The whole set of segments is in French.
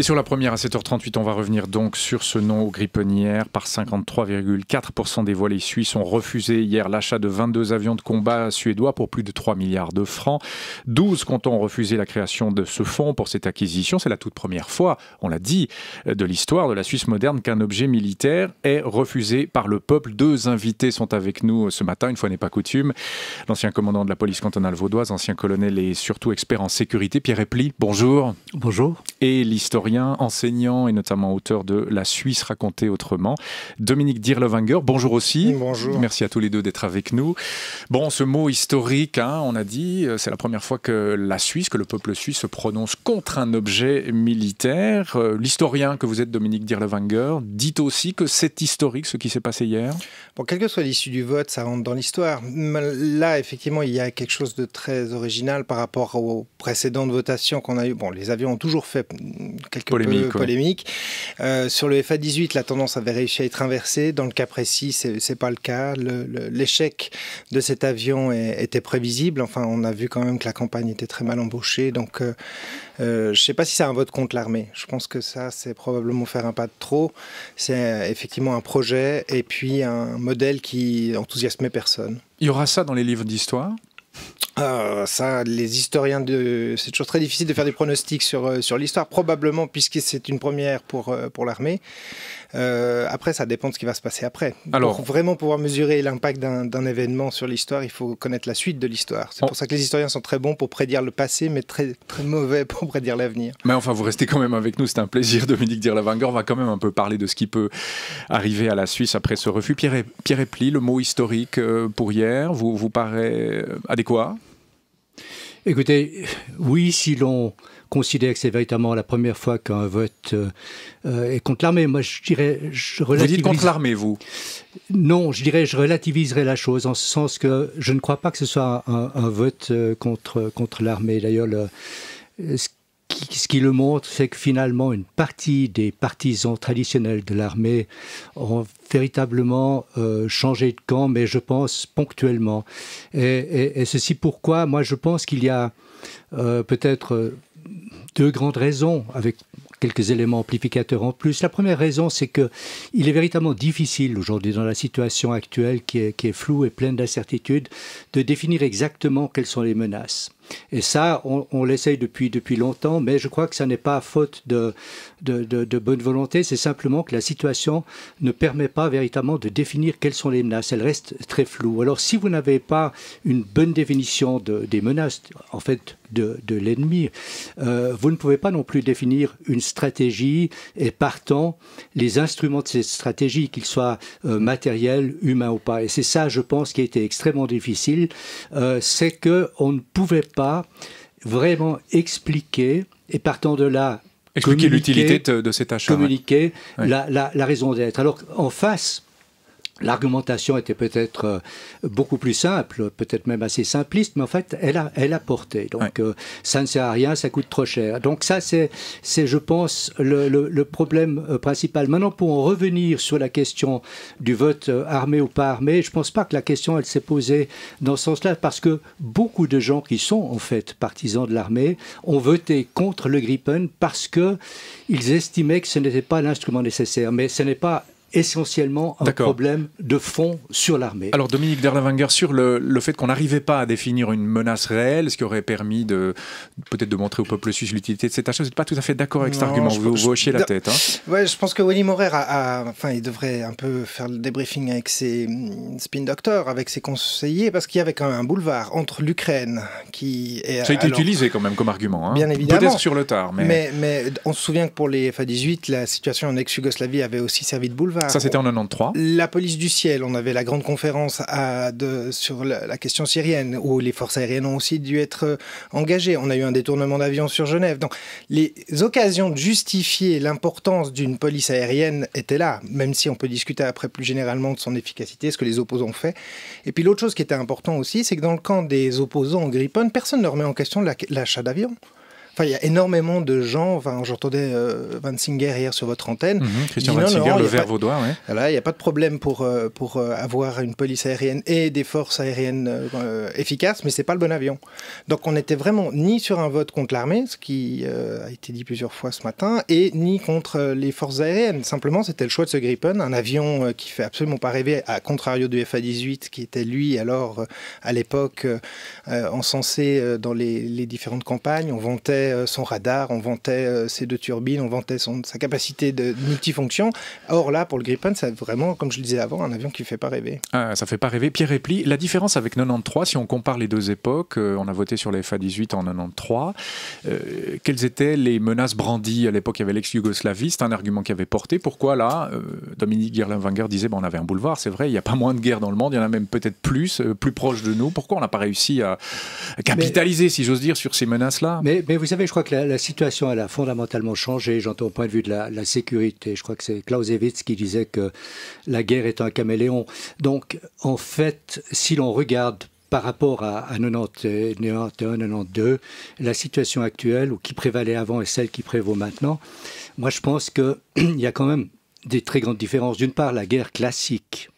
Et sur la première à 7h38, on va revenir donc sur ce nom aux Par 53,4% des voilés suisses ont refusé hier l'achat de 22 avions de combat suédois pour plus de 3 milliards de francs. 12 cantons ont refusé la création de ce fonds pour cette acquisition. C'est la toute première fois, on l'a dit, de l'histoire de la Suisse moderne qu'un objet militaire est refusé par le peuple. Deux invités sont avec nous ce matin, une fois n'est pas coutume. L'ancien commandant de la police cantonale vaudoise, ancien colonel et surtout expert en sécurité, Pierre Epli. Bonjour. Bonjour. Et l'historien enseignant et notamment auteur de La Suisse racontée autrement. Dominique Dirlewanger, bonjour aussi. Bonjour. Merci à tous les deux d'être avec nous. Bon, ce mot historique, hein, on a dit, euh, c'est la première fois que la Suisse, que le peuple suisse se prononce contre un objet militaire. Euh, l'historien que vous êtes, Dominique Dirlewanger, dit aussi que c'est historique ce qui s'est passé hier. Bon, quelle que soit l'issue du vote, ça rentre dans l'histoire. Là, effectivement, il y a quelque chose de très original par rapport aux précédentes votations qu'on a eues. Bon, les avions ont toujours fait mm, polémique, euh, sur le FA18, la tendance avait réussi à être inversée. Dans le cas précis, c'est, n'est pas le cas. l'échec de cet avion était prévisible. Enfin, on a vu quand même que la campagne était très mal embauchée. Donc, euh, euh, je sais pas si c'est un vote contre l'armée. Je pense que ça, c'est probablement faire un pas de trop. C'est euh, effectivement un projet et puis un modèle qui enthousiasmait personne. Il y aura ça dans les livres d'histoire euh, ça, les historiens de, c'est toujours très difficile de faire des pronostics sur euh, l'histoire, probablement puisque c'est une première pour euh, pour l'armée. Euh, après, ça dépend de ce qui va se passer après. Alors, pour vraiment pouvoir mesurer l'impact d'un événement sur l'histoire, il faut connaître la suite de l'histoire. C'est oh. pour ça que les historiens sont très bons pour prédire le passé, mais très très mauvais pour prédire l'avenir. Mais enfin, vous restez quand même avec nous. C'est un plaisir, Dominique la On va quand même un peu parler de ce qui peut arriver à la Suisse après ce refus. Pierre, Pierre le mot historique pour hier, vous vous paraît adéquat Écoutez, oui, si l'on considère que c'est véritablement la première fois qu'un vote euh, est contre l'armée, moi je dirais, je Vous dites contre l'armée, vous Non, je dirais, je relativiserai la chose en ce sens que je ne crois pas que ce soit un, vote euh, contre, contre l'armée. D'ailleurs, ce qui le montre, c'est que finalement, une partie des partisans traditionnels de l'armée ont véritablement euh, changé de camp, mais je pense ponctuellement. Et, ceci pourquoi, moi, je pense qu'il y a euh, peut-être euh, deux grandes raisons, avec quelques éléments amplificateurs en plus. La première raison, c'est qu'il est véritablement difficile aujourd'hui, dans la situation actuelle qui est floue et pleine d'incertitudes, de définir exactement quelles sont les menaces. Et ça, on, l'essaye depuis, depuis longtemps, mais je crois que ça n'est pas faute de, de, bonne volonté, c'est simplement que la situation ne permet pas véritablement de définir quelles sont les menaces. Elle reste très floue. Alors si vous n'avez pas une bonne définition des menaces, en fait, de, de l'ennemi, euh, vous ne pouvez pas non plus définir une stratégie et partant les instruments de cette stratégie, qu'ils soient euh, matériels, humains ou pas. Et c'est ça, je pense, qui a été extrêmement difficile, euh, c'est que on ne pouvait pas pas vraiment expliquer et partant de là Expliquer l'utilité de, de, cet achat. Communiquer la, la, raison d'être. Alors en face, L'argumentation était peut-être euh, beaucoup plus simple, peut-être même assez simpliste, mais en fait, elle a, elle a porté. Donc, euh, ça ne sert à rien, ça coûte trop cher. Donc, ça, c'est, c'est, je pense, le, le, le, problème euh, principal. Maintenant, pour en revenir sur la question du vote armé ou pas armé, je ne pense pas que la question, elle s'est posée dans ce sens-là, parce que beaucoup de gens qui sont, en fait, partisans de l'armée ont voté contre le Gripen parce que ils estimaient que ce n'était pas l'instrument nécessaire. Mais ce n'est pas essentiellement un problème de fond sur l'armée. Alors Dominique Derlavanger, sur le, le fait qu'on n'arrivait pas à définir une menace réelle, ce qui aurait permis de peut-être de montrer au peuple suisse l'utilité de cette achat, vous n'êtes pas tout à fait d'accord avec cet argument, vous vous hochiez la tête. Hein. Ouais, je pense que Willy Morer, a, enfin, il devrait un peu faire le débriefing avec ses mm, spin doctors, avec ses conseillers, parce qu'il y avait quand même un boulevard entre l'Ukraine qui... Est, Ça a été utilisé quand même comme argument, hein. bien évidemment. Peut-être sur le tard, mais... mais... mais... on se souvient que pour les FA-18, la situation en ex-Yougoslavie avait aussi servi de boulevard. Ça, c'était en 93. La police du ciel, on avait la grande conférence sur la, question syrienne, où les forces aériennes ont aussi dû être euh, engagées. On a eu un détournement d'avion sur Genève. Donc, les occasions de justifier l'importance d'une police aérienne étaient là, même si on peut discuter après plus généralement de son efficacité, ce que les opposants ont fait. Et puis, l'autre chose qui était important aussi, c'est que dans le camp des opposants au Gripen, personne ne remet en question l'achat d'avions il y a énormément de gens. Enfin, j'entendais euh, Van Singer hier sur votre antenne. Mhm, Christian Van Singer, le vert vaudois. Ouais. Voilà, il n'y a pas de problème pour, euh, pour euh, avoir une police aérienne et des forces aériennes efficaces, mais c'est pas le bon avion. Donc, on n'était vraiment ni sur un vote contre l'armée, ce qui a été dit plusieurs fois ce matin, et ni contre les forces aériennes. Simplement, c'était le choix de ce Gripen, un avion qui fait absolument pas rêver, à contrario du FA-18, qui était lui alors à l'époque encensé dans les, les différentes campagnes. On vantait euh, son radar, on vantait euh, ses deux turbines, on vantait sa capacité de multifonction. Or là, pour le Gripen, c'est vraiment, comme je le disais avant, un avion qui ne fait pas rêver. Ah, ça fait pas rêver. Pierre pli la différence avec 93, si on compare les deux époques, euh, on a voté sur les 18 en 93, quelles étaient les menaces brandies À l'époque, il y avait l'ex-Yougoslavie, c'est un argument qui avait porté. Pourquoi là, Dominique Guerlain-Wenger disait, bon, on avait un boulevard, c'est vrai, il n'y a pas moins de guerres dans le monde, il y en a même peut-être plus, plus proche de nous. Pourquoi on n'a pas réussi à capitaliser, si j'ose dire, sur ces menaces-là mais, mais vous savez, je crois que la, situation, elle a fondamentalement changé. J'entends au point de vue de la, sécurité. Je crois que c'est Clausewitz qui disait que la guerre est un caméléon. Donc, en fait, si l'on regarde par rapport à, à 1992 la situation actuelle, ou qui prévalait avant et celle qui prévaut maintenant, moi, je pense qu'il y a quand même des très grandes différences. D'une part, la guerre classique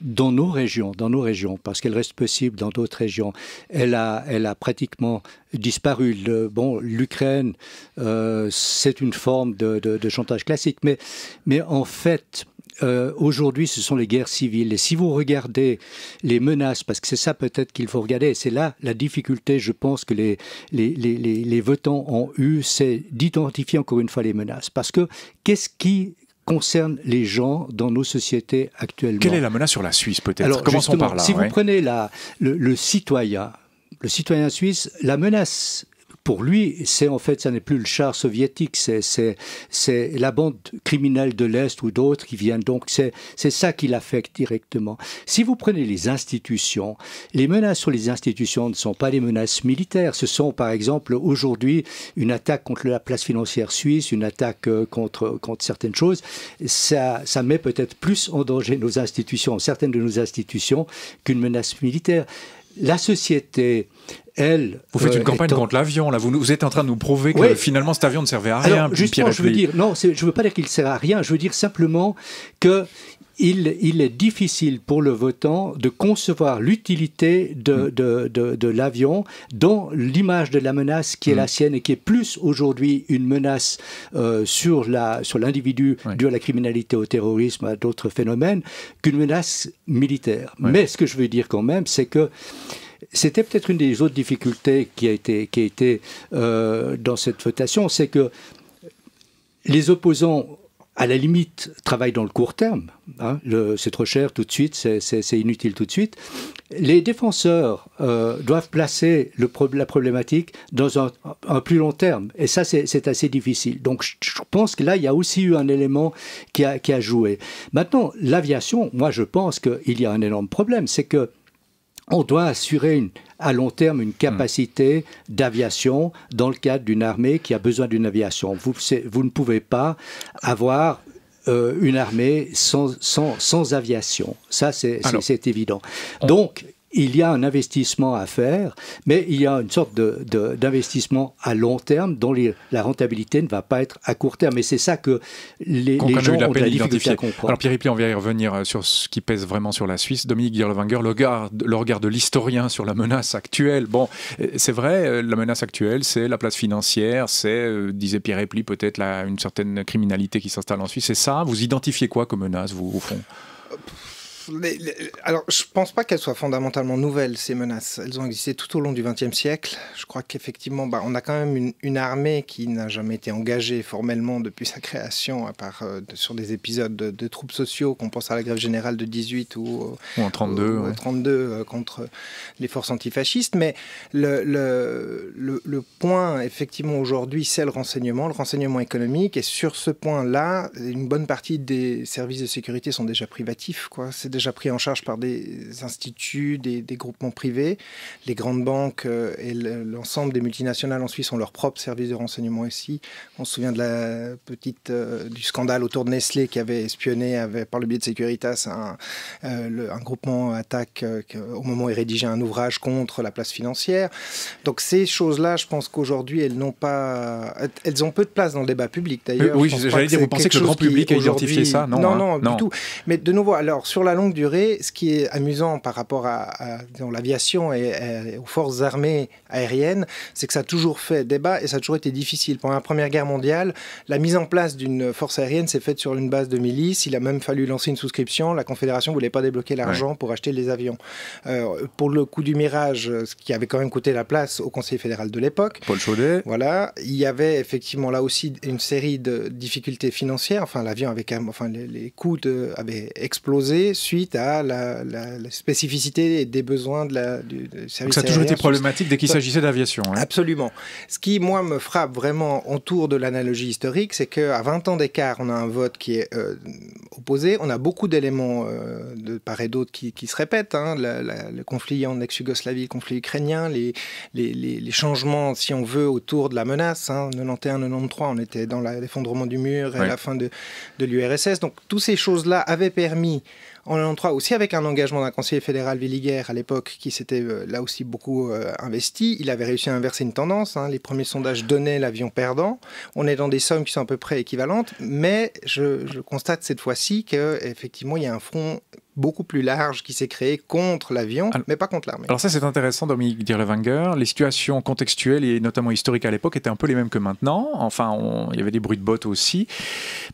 dans nos régions, dans nos régions, parce qu'elle reste possible dans d'autres régions. Elle a, elle a pratiquement disparu. Le, bon, l'Ukraine, euh, c'est une forme de, chantage classique, mais, mais en fait, euh, aujourd'hui, ce sont les guerres civiles. Et si vous regardez les menaces, parce que c'est ça peut-être qu'il faut regarder, et c'est là la difficulté, je pense, que les, les, les, les votants ont eu, c'est d'identifier encore une fois les menaces. Parce que qu'est-ce qui concerne les gens dans nos sociétés actuellement. Quelle est la menace sur la Suisse peut-être Alors, Commençons par là. Si vous prenez le, le citoyen, le citoyen suisse, la menace pour lui, c'est en fait, ça n'est plus le char soviétique, c'est la bande criminelle de l'Est ou d'autres qui viennent. Donc, c'est ça qui l'affecte directement. Si vous prenez les institutions, les menaces sur les institutions ne sont pas des menaces militaires. Ce sont, par exemple, aujourd'hui, une attaque contre la place financière suisse, une attaque euh, contre, contre certaines choses. Ça, ça met peut-être plus en danger nos institutions, certaines de nos institutions, qu'une menace militaire la société, elle. Vous faites une euh, campagne contre l'avion, là. Vous, êtes en train de nous prouver que finalement cet avion ne servait à rien. juste justement, je veux dire, non, je veux pas dire qu'il ne sert à rien. Je veux dire simplement que il, est difficile pour le votant de concevoir l'utilité mm. de, de, l'avion dans l'image de la menace qui est la mm. sienne et qui est plus aujourd'hui une menace euh, sur l'individu sur due à la criminalité, au terrorisme, à d'autres phénomènes, qu'une menace militaire. Mais ce que je veux dire quand même, c'est que c'était peut-être une des autres difficultés qui a été, euh, dans cette votation, c'est que les opposants à la limite, travaille dans le court terme. Hein. c'est trop cher tout de suite, c'est inutile tout de suite. Les défenseurs euh, doivent placer la problématique dans un, plus long terme. Et ça, c'est assez difficile. Donc, je pense que là, il y a aussi eu un élément qui a, joué. Maintenant, l'aviation, moi, je pense qu'il y a un énorme problème. C'est que on doit assurer une, à long terme une hmm. capacité d'aviation dans le cadre d'une armée qui a besoin d'une aviation. Vous, ne pouvez pas avoir euh, une armée sans, sans, sans aviation. Ça, c'est évident. Donc, il y a un investissement à faire, mais il y a une sorte d'investissement de, à long terme dont la rentabilité ne va pas être à court terme. Et c'est ça que les, gens ont à comprendre. Alors Pierre on va y revenir euh, sur ce qui pèse vraiment sur la Suisse. Dominique Gierlewanger, le regard, le regard de l'historien sur la menace actuelle. Bon, euh, c'est vrai, euh, la menace actuelle, c'est la place financière, c'est, disait Pierre Ripley, peut-être une certaine criminalité qui s'installe en Suisse. C'est ça Vous identifiez quoi comme menace, vous, au fond alors, je ne pense pas qu'elles soient fondamentalement nouvelles, ces menaces. Elles ont existé tout au long du XXe siècle. Je crois qu'effectivement, bah, on a quand même une, armée qui n'a jamais été engagée formellement depuis sa création, à part euh, sur des épisodes de, troubles troupes sociaux, qu'on pense à la grève générale de 18 euh, ou, en 32, ou, 32 euh, contre les forces antifascistes. Mais le, le, point, effectivement, aujourd'hui, c'est le renseignement, le renseignement économique. Et sur ce point-là, une bonne partie des services de sécurité sont déjà privatifs. Quoi. C'est déjà pris en charge par des instituts, des, groupements privés. Les grandes banques euh, et l'ensemble des multinationales en Suisse ont leur propre service de renseignement ici. On se souvient de la petite, euh, du scandale autour de Nestlé qui avait espionné avait, par le biais de Securitas un, euh, groupement attaque au moment où il rédigeait un ouvrage contre la place financière. Donc ces choses-là, je pense qu'aujourd'hui, elles n'ont pas, elles ont peu de place dans le débat public d'ailleurs. Oui, j'allais dire, vous pensez que le grand public a identifié ça Non, non, hein. non, du tout. Mais de nouveau, alors sur la longue durée, ce qui est amusant par rapport à, l'aviation et, aux forces armées aériennes, c'est que ça a toujours fait débat et ça a toujours été difficile. Pendant la Première Guerre mondiale, la mise en place d'une force aérienne s'est faite sur une base de milice. Il a même fallu lancer une souscription. La Confédération voulait pas débloquer l'argent pour acheter les avions. Euh, pour le coup du Mirage, ce qui avait quand même coûté la place au Conseil fédéral de l'époque. Paul Chaudet. Voilà, il y avait effectivement là aussi une série de difficultés financières. Enfin, l'avion avait quand même, enfin, les, coûts avaient explosé. Suite à la, spécificité des besoins de la, du, Donc Ça a toujours été problématique dès qu'il s'agissait d'aviation. Hein. Absolument. Ce qui, moi, me frappe vraiment autour de l'analogie historique, c'est qu'à 20 ans d'écart, on a un vote qui est euh, opposé. On a beaucoup d'éléments euh, de part et d'autre qui, se répètent. Hein. le conflit en ex-Yougoslavie, le conflit ukrainien, les, les, changements, si on veut, autour de la menace. Hein. 91, 93, on était dans l'effondrement du mur et la fin de, de l'URSS. Donc, toutes ces choses-là avaient permis en aussi avec un engagement d'un conseiller fédéral Williger, à l'époque qui s'était euh, là aussi beaucoup euh, investi. Il avait réussi à inverser une tendance. Hein. Les premiers sondages donnaient l'avion perdant. On est dans des sommes qui sont à peu près équivalentes, mais je, je constate cette fois-ci qu'effectivement, il y a un front beaucoup plus large qui s'est créé contre l'avion, mais pas contre l'armée. Alors ça c'est intéressant Dominique Dirlewanger, les situations contextuelles et notamment historiques à l'époque étaient un peu les mêmes que maintenant, enfin on, il y avait des bruits de bottes aussi.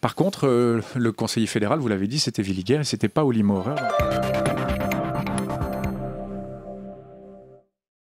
Par contre, euh, le conseiller fédéral, vous l'avez dit, c'était Villiger et c'était pas Olli Maurer.